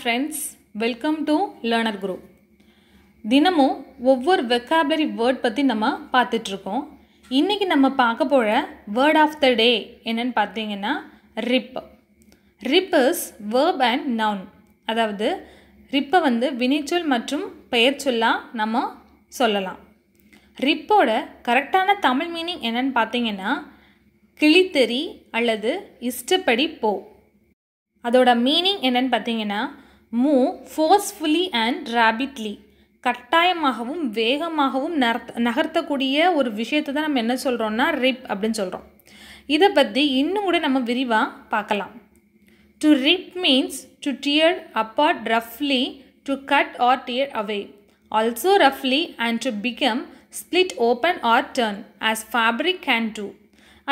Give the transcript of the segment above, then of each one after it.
Friends welcome to learner group தினமும் ஒவ்வொரு vocabulary word பற்றி நம்ம பார்த்துட்ருக்கோம் இன்றைக்கி நம்ம பார்க்க போகிற வேர்ட் ஆஃப் த டே என்னென்னு பார்த்தீங்கன்னா rip rip is verb and noun அதாவது ரிப்பை வந்து வினைச்சொல் மற்றும் பெயர் சொல்லாக நம்ம சொல்லலாம் ரிப்போட கரெக்டான தமிழ் மீனிங் என்னென்னு பார்த்தீங்கன்னா கிளித்தெறி அல்லது இஷ்டப்படி போ அதோட மீனிங் என்னன்னு பார்த்தீங்கன்னா மூவ் ஃபோர்ஸ்ஃபுல்லி அண்ட் ராபிட்லி கட்டாயமாகவும் வேகமாகவும் நகர்த்தக்கூடிய ஒரு விஷயத்தை தான் நம்ம என்ன சொல்கிறோம்னா ரிப் அப்படின்னு சொல்கிறோம் இதை பற்றி இன்னும் கூட நம்ம விரிவாக பார்க்கலாம் to rib means to tear apart ரஃப்லி to cut R dear away also ரஃப்லி and to become split open or turn as fabric can do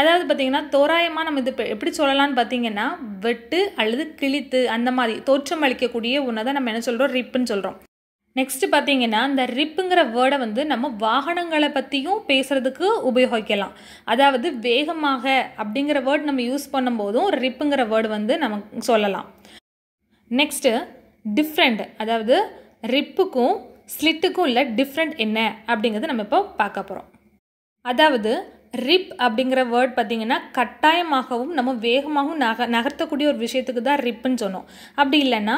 அதாவது பார்த்தீங்கன்னா தோராயமாக நம்ம இது எப்படி சொல்லலாம்னு பார்த்திங்கன்னா வெட்டு அல்லது கிழித்து அந்த மாதிரி தோற்றம் அளிக்கக்கூடிய ஒன்றை தான் நம்ம என்ன சொல்கிறோம் ரிப்புன்னு சொல்கிறோம் நெக்ஸ்ட்டு பார்த்தீங்கன்னா இந்த ரிப்புங்கிற வேர்டை வந்து நம்ம வாகனங்களை பற்றியும் பேசுகிறதுக்கு உபயோகிக்கலாம் அதாவது வேகமாக அப்படிங்கிற வேர்ட் நம்ம யூஸ் பண்ணும்போதும் ரிப்புங்கிற வேர்டு வந்து நம்ம சொல்லலாம் நெக்ஸ்ட்டு டிஃப்ரெண்ட் அதாவது ரிப்புக்கும் ஸ்லிட்டுக்கும் உள்ள டிஃப்ரெண்ட் என்ன அப்படிங்கிறது நம்ம இப்போ பார்க்க போகிறோம் அதாவது ரிப் அப்படிங்கிற வேர்ட் பார்த்திங்கன்னா கட்டாயமாகவும் நம்ம வேகமாகவும் நக நகர்த்தக்கூடிய ஒரு விஷயத்துக்கு தான் ரிப்புன்னு சொன்னோம் அப்படி இல்லைன்னா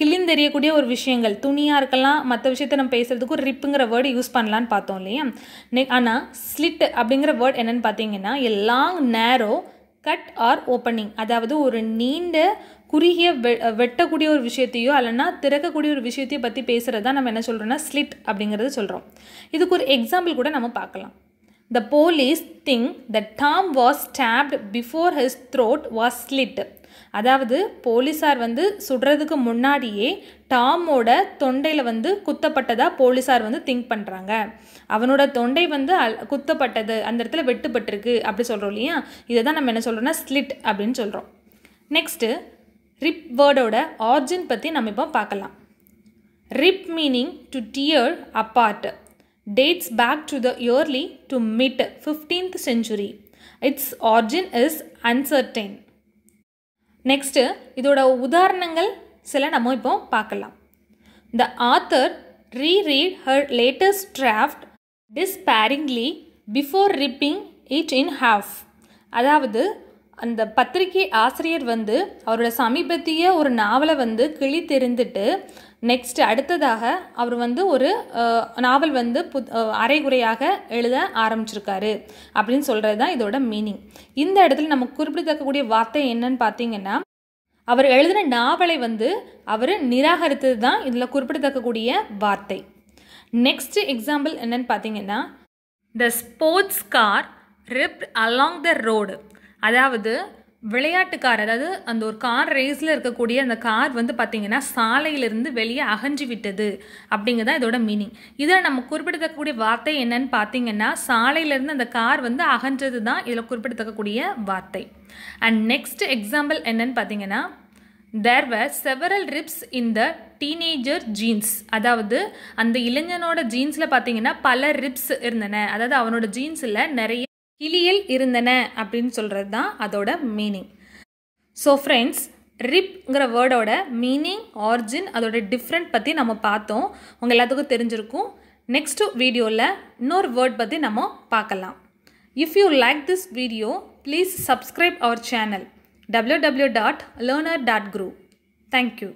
கிளின் தெரியக்கூடிய ஒரு விஷயங்கள் துணியாக இருக்கலாம் மற்ற விஷயத்தை நம்ம பேசுகிறதுக்கு ஒரு ரிப்புங்கிற வேர்டு யூஸ் பண்ணலான்னு பார்த்தோம் இல்லையா நெ ஆனால் ஸ்லிட் அப்படிங்கிற வேர்ட் என்னென்னு பார்த்தீங்கன்னா எல்லாம் லாங் நேரோ கட் ஆர் ஓப்பனிங் அதாவது ஒரு நீண்ட குறுகிய வெ வெட்டக்கூடிய ஒரு விஷயத்தையோ அல்லைனா திறக்கக்கூடிய ஒரு விஷயத்தையோ பற்றி பேசுகிறது தான் நம்ம என்ன சொல்கிறோன்னா ஸ்லிட் அப்படிங்கிறது சொல்கிறோம் இதுக்கு ஒரு எக்ஸாம்பிள் கூட நம்ம பார்க்கலாம் The police think that Tom was stabbed before his throat was slit. அதாவது போலீஸார் வந்து சுடுறதுக்கு முன்னாடியே டாமோட தொண்டையில் வந்து குத்தப்பட்டதாக போலீஸார் வந்து திங்க் பண்ணுறாங்க அவனோட தொண்டை வந்து அல் குத்தப்பட்டது அந்த இடத்துல வெட்டுப்பட்டிருக்கு அப்படி சொல்கிறோம் இல்லையா இதை தான் நம்ம என்ன சொல்கிறோம்னா ஸ்லிட் அப்படின்னு சொல்கிறோம் நெக்ஸ்ட்டு ரிப் வேர்டோட ஆர்ஜின் பற்றி நம்ம இப்போ பார்க்கலாம் rip meaning to tear apart dates back to the early to mid fifteenth century it's origin is uncertain next இதோட உதாரணங்கள் சில நம்ம இப்போ பார்க்கலாம் the author reread her latest draft despairingly before ripping it in half அதாவது அந்த பத்திரிகை ஆசிரியர் வந்து அவரோட சமீபத்திய ஒரு நாவலை வந்து கிளி தெரிந்துட்டு நெக்ஸ்ட் அடுத்ததாக அவர் வந்து ஒரு நாவல் வந்து பு அரைகுறையாக எழுத ஆரம்பிச்சிருக்காரு அப்படின்னு சொல்கிறது தான் இதோட மீனிங் இந்த இடத்துல நம்ம குறிப்பிடத்தக்கக்கூடிய வார்த்தை என்னன்னு பார்த்தீங்கன்னா அவர் எழுதின நாவலை வந்து அவர் நிராகரித்தது தான் இதில் குறிப்பிடத்தக்கக்கூடிய வார்த்தை நெக்ஸ்ட் எக்ஸாம்பிள் என்னன்னு பார்த்தீங்கன்னா the sports car ripped along the road அதாவது விளையாட்டு கார் அதாவது அந்த ஒரு கார் ரேஸில் இருக்கக்கூடிய அந்த கார் வந்து பார்த்திங்கன்னா சாலையிலிருந்து வெளியே அகன்று விட்டது அப்படிங்கிறதா இதோட மீனிங் இதில் நம்ம குறிப்பிடத்தக்கக்கூடிய வார்த்தை என்னன்னு பார்த்தீங்கன்னா சாலையிலிருந்து அந்த கார் வந்து அகன்றது தான் இதில் குறிப்பிடத்தக்கக்கூடிய வார்த்தை அண்ட் நெக்ஸ்ட் எக்ஸாம்பிள் என்னன்னு பார்த்தீங்கன்னா there were several rips in the teenager jeans அதாவது அந்த இளைஞனோட ஜீன்ஸில் பார்த்தீங்கன்னா பல ரிப்ஸ் இருந்தன அதாவது அவனோட ஜீன்ஸில் நிறைய கிளியில் இருந்தன அப்படின்னு சொல்கிறது தான் அதோட மீனிங் ஸோ ஃப்ரெண்ட்ஸ் ரிப்ங்கிற வேர்டோட மீனிங் ஆரிஜின் அதோட டிஃப்ரெண்ட் பற்றி நம்ம பார்த்தோம் உங்கள் எல்லாத்துக்கும் தெரிஞ்சிருக்கும் நெக்ஸ்ட்டு வீடியோவில் இன்னொரு வேர்ட் பற்றி நம்ம பார்க்கலாம் if you like this video please subscribe our channel W W dot learner dot guru thank you